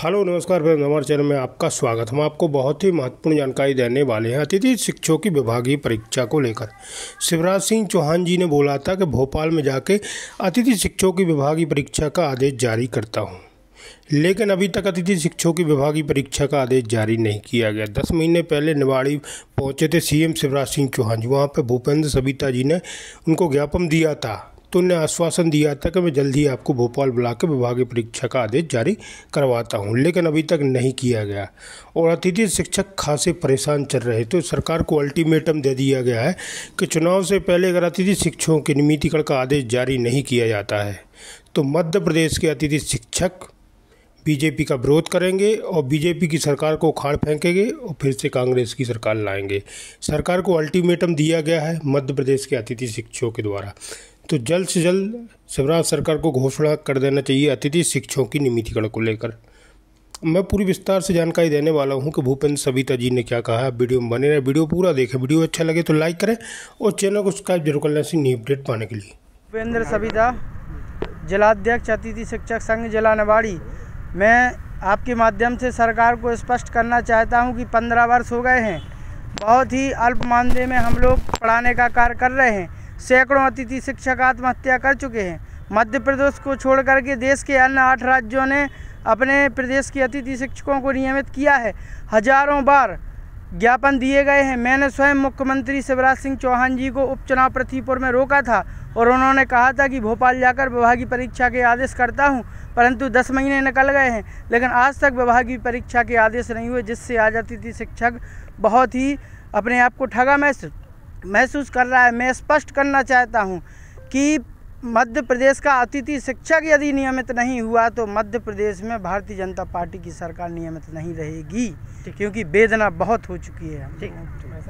hello नमस्कार friends हमारे channel में आपका स्वागत हम आपको बहुत ही महत्वपूर्ण जानकारी देने वाले हैं अतिथि शिक्षकों की विभागीय परीक्षा को लेकर शिवराज सिंह चौहान जी ने बोला था कि भोपाल में जाके अतिथि शिक्षकों की विभागीय परीक्षा का आदेश जारी करता हूं लेकिन अभी तक अतिथि शिक्षकों की विभागीय परीक्षा का आदेश जारी नहीं किया गया दस महीने पहले निवाड़ी पहुँचे थे सीएम शिवराज सिंह चौहान जी वहाँ पर भूपेंद्र सबिता जी ने उनको ज्ञापन दिया था तो उन्हें आश्वासन दिया था कि मैं जल्द ही आपको भोपाल बुला के विभागीय परीक्षा का आदेश जारी करवाता हूँ लेकिन अभी तक नहीं किया गया और अतिथि शिक्षक खासे परेशान चल रहे तो सरकार को अल्टीमेटम दे दिया गया है कि चुनाव से पहले अगर अतिथि शिक्षकों के निमित्तीकरण का आदेश जारी नहीं किया जाता है तो मध्य प्रदेश के अतिथि शिक्षक बीजेपी का विरोध करेंगे और बीजेपी की सरकार को उखाड़ फेंकेंगे और फिर से कांग्रेस की सरकार लाएंगे सरकार को अल्टीमेटम दिया गया है मध्य प्रदेश के अतिथि शिक्षकों के द्वारा तो जल्द से जल्द शिवराज सरकार को घोषणा कर देना चाहिए अतिथि शिक्षकों की नियमितीकरण को लेकर मैं पूरी विस्तार से जानकारी देने वाला हूं कि भूपेंद्र सविता जी ने क्या कहा वीडियो में बने रहे वीडियो पूरा देखें वीडियो अच्छा लगे तो लाइक करें और चैनल को सब्सक्राइब जरूर कर लें न्यू अपडेट पाने के लिए भूपेंद्र सविता जिलाध्यक्ष अतिथि शिक्षक संघ जिला नवाड़ी मैं आपके माध्यम से सरकार को स्पष्ट करना चाहता हूँ कि पंद्रह वर्ष हो गए हैं बहुत ही अल्प मानदेय में हम लोग पढ़ाने का कार्य कर रहे हैं सैकड़ों अतिथि शिक्षक आत्महत्या कर चुके हैं मध्य प्रदेश को छोड़कर के देश के अन्य आठ राज्यों ने अपने प्रदेश के अतिथि शिक्षकों को नियमित किया है हजारों बार ज्ञापन दिए गए हैं मैंने स्वयं मुख्यमंत्री शिवराज सिंह चौहान जी को उपचुनाव प्रतिपुर में रोका था और उन्होंने कहा था कि भोपाल जाकर विभागीय परीक्षा के आदेश करता हूं परंतु 10 महीने निकल गए हैं लेकिन आज तक विभागीय परीक्षा के आदेश नहीं हुए जिससे आज अतिथि शिक्षक बहुत ही अपने आप को ठगा महसूस महसूस कर रहा है मैं स्पष्ट करना चाहता हूँ कि मध्य प्रदेश का अतिथि शिक्षक यदि नियमित नहीं हुआ तो मध्य प्रदेश में भारतीय जनता पार्टी की सरकार नियमित नहीं रहेगी क्योंकि वेदना बहुत हो चुकी है ठीक